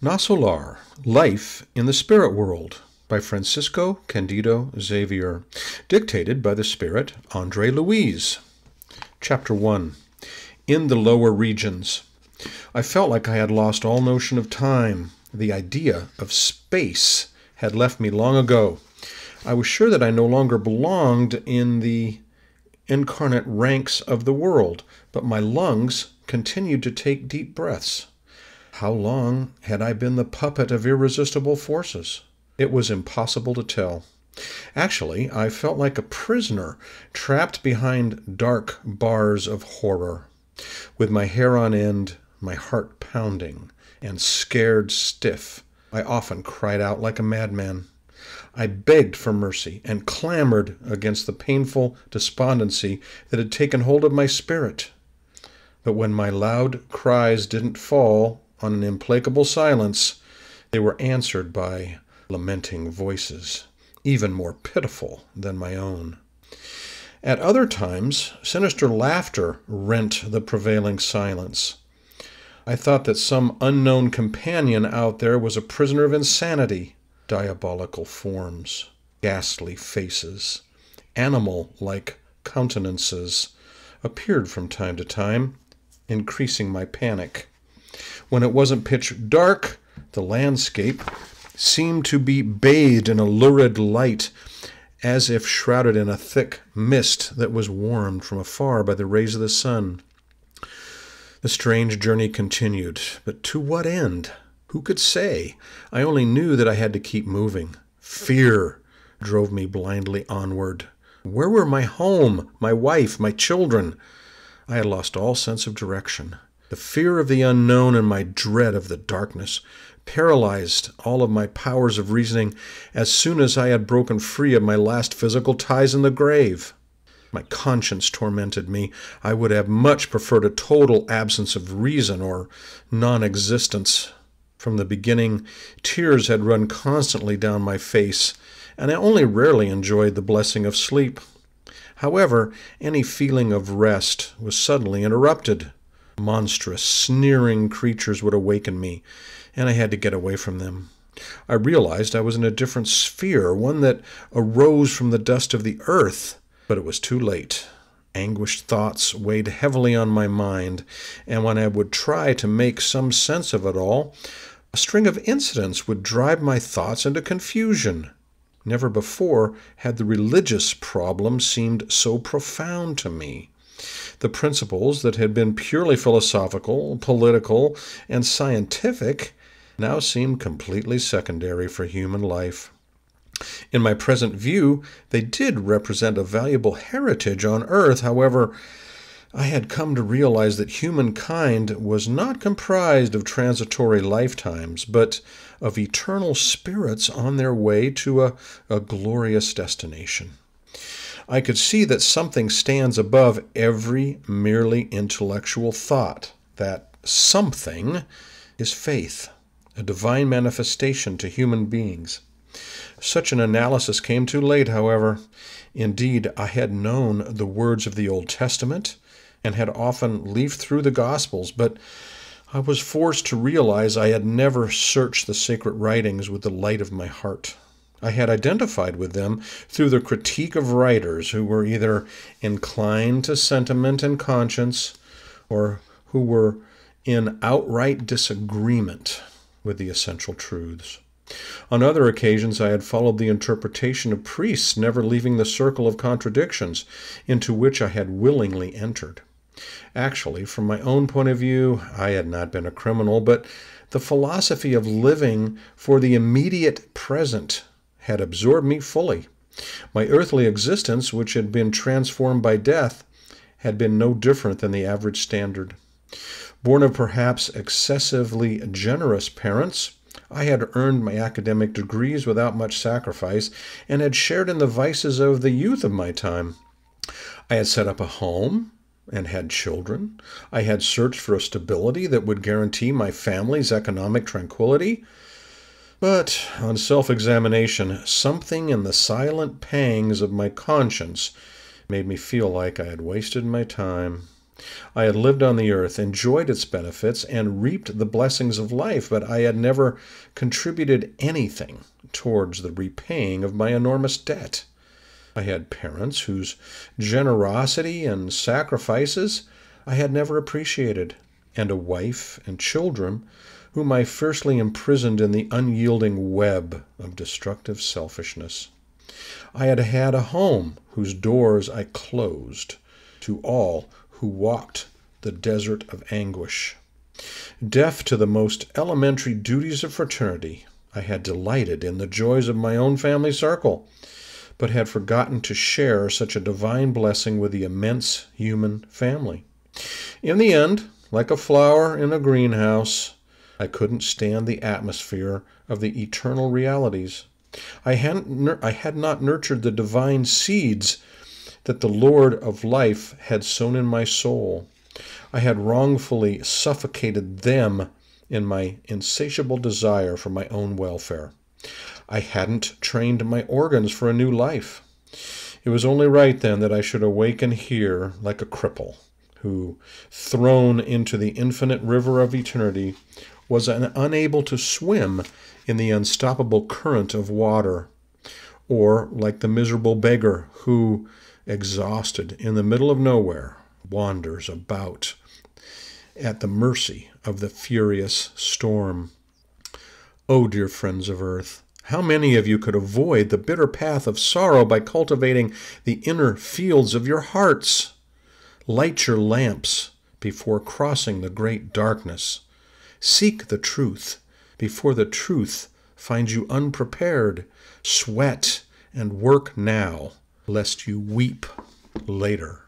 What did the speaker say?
Nasolar Life in the Spirit World by Francisco Candido Xavier, dictated by the Spirit Andre Louise. Chapter 1 In the Lower Regions. I felt like I had lost all notion of time. The idea of space had left me long ago. I was sure that I no longer belonged in the incarnate ranks of the world, but my lungs continued to take deep breaths. How long had I been the puppet of irresistible forces? It was impossible to tell. Actually, I felt like a prisoner trapped behind dark bars of horror, with my hair on end, my heart pounding, and scared stiff. I often cried out like a madman. I begged for mercy and clamored against the painful despondency that had taken hold of my spirit. But when my loud cries didn't fall, on an implacable silence, they were answered by lamenting voices, even more pitiful than my own. At other times, sinister laughter rent the prevailing silence. I thought that some unknown companion out there was a prisoner of insanity. Diabolical forms, ghastly faces, animal like countenances appeared from time to time, increasing my panic. When it wasn't pitch dark, the landscape seemed to be bathed in a lurid light, as if shrouded in a thick mist that was warmed from afar by the rays of the sun. The strange journey continued, but to what end? Who could say? I only knew that I had to keep moving. Fear drove me blindly onward. Where were my home, my wife, my children? I had lost all sense of direction. The fear of the unknown and my dread of the darkness paralyzed all of my powers of reasoning as soon as I had broken free of my last physical ties in the grave. My conscience tormented me. I would have much preferred a total absence of reason or non existence. From the beginning, tears had run constantly down my face, and I only rarely enjoyed the blessing of sleep. However, any feeling of rest was suddenly interrupted monstrous, sneering creatures would awaken me, and I had to get away from them. I realized I was in a different sphere, one that arose from the dust of the earth, but it was too late. Anguished thoughts weighed heavily on my mind, and when I would try to make some sense of it all, a string of incidents would drive my thoughts into confusion. Never before had the religious problem seemed so profound to me the principles that had been purely philosophical, political, and scientific now seemed completely secondary for human life. In my present view, they did represent a valuable heritage on Earth. However, I had come to realize that humankind was not comprised of transitory lifetimes, but of eternal spirits on their way to a, a glorious destination. I could see that something stands above every merely intellectual thought. That something is faith, a divine manifestation to human beings. Such an analysis came too late, however. Indeed, I had known the words of the Old Testament and had often leafed through the Gospels, but I was forced to realize I had never searched the sacred writings with the light of my heart. I had identified with them through the critique of writers who were either inclined to sentiment and conscience or who were in outright disagreement with the essential truths. On other occasions, I had followed the interpretation of priests, never leaving the circle of contradictions into which I had willingly entered. Actually, from my own point of view, I had not been a criminal, but the philosophy of living for the immediate present had absorbed me fully. My earthly existence, which had been transformed by death, had been no different than the average standard. Born of perhaps excessively generous parents, I had earned my academic degrees without much sacrifice and had shared in the vices of the youth of my time. I had set up a home and had children. I had searched for a stability that would guarantee my family's economic tranquility. But on self examination, something in the silent pangs of my conscience made me feel like I had wasted my time. I had lived on the earth, enjoyed its benefits, and reaped the blessings of life, but I had never contributed anything towards the repaying of my enormous debt. I had parents whose generosity and sacrifices I had never appreciated and a wife and children, whom I fiercely imprisoned in the unyielding web of destructive selfishness. I had had a home whose doors I closed to all who walked the desert of anguish. Deaf to the most elementary duties of fraternity, I had delighted in the joys of my own family circle, but had forgotten to share such a divine blessing with the immense human family. In the end, like a flower in a greenhouse, I couldn't stand the atmosphere of the eternal realities. I, hadn't, I had not nurtured the divine seeds that the Lord of life had sown in my soul. I had wrongfully suffocated them in my insatiable desire for my own welfare. I hadn't trained my organs for a new life. It was only right then that I should awaken here like a cripple who, thrown into the infinite river of eternity, was an, unable to swim in the unstoppable current of water, or like the miserable beggar who, exhausted in the middle of nowhere, wanders about at the mercy of the furious storm. oh, dear friends of earth, how many of you could avoid the bitter path of sorrow by cultivating the inner fields of your hearts? Light your lamps before crossing the great darkness. Seek the truth before the truth finds you unprepared. Sweat and work now, lest you weep later.